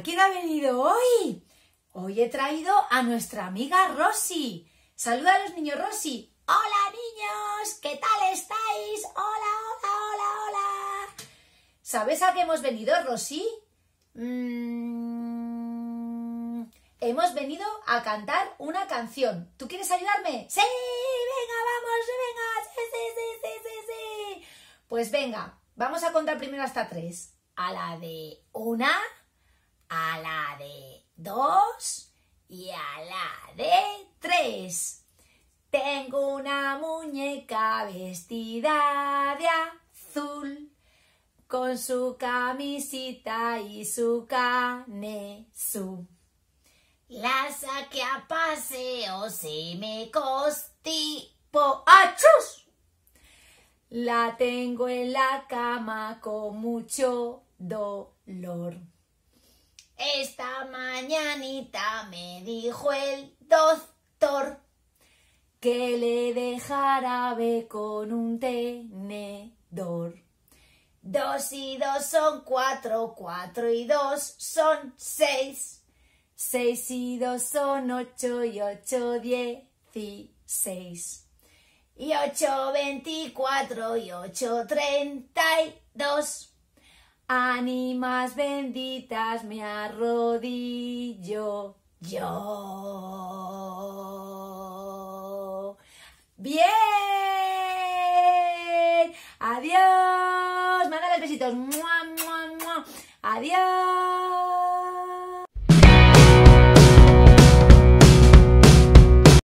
quién ha venido hoy. Hoy he traído a nuestra amiga Rosy. Saluda a los niños, Rosy. Hola niños, ¿qué tal estáis? Hola, hola, hola, hola. ¿Sabes a qué hemos venido, Rosy? Mm, hemos venido a cantar una canción. ¿Tú quieres ayudarme? Sí, venga, vamos, venga. sí, sí, sí, sí, sí. Pues venga, vamos a contar primero hasta tres. A la de una, dos y a la de tres. Tengo una muñeca vestida de azul con su camisita y su canesú. La saqué a paseo, se me costipo. ¡Achus! La tengo en la cama con mucho dolor. Esta mañanita me dijo el doctor que le dejara ver con un tenedor. Dos y dos son cuatro, cuatro y dos son seis. Seis y dos son ocho y ocho dieciséis. Y ocho veinticuatro y ocho treinta y dos ánimas benditas me arrodillo yo. Bien. Adiós. los besitos. Adiós.